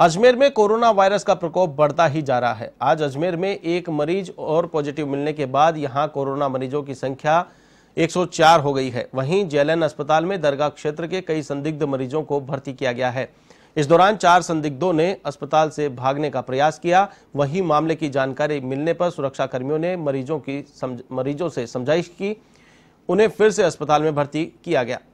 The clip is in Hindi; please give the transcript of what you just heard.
अजमेर में कोरोना वायरस का प्रकोप बढ़ता ही जा रहा है आज अजमेर में एक मरीज और पॉजिटिव मिलने के बाद यहां कोरोना मरीजों की संख्या 104 हो गई है वहीं जेलन अस्पताल में दरगाह क्षेत्र के कई संदिग्ध मरीजों को भर्ती किया गया है इस दौरान चार संदिग्धों ने अस्पताल से भागने का प्रयास किया वहीं मामले की जानकारी मिलने पर सुरक्षाकर्मियों ने मरीजों की समझ, मरीजों से समझाइश की उन्हें फिर से अस्पताल में भर्ती किया गया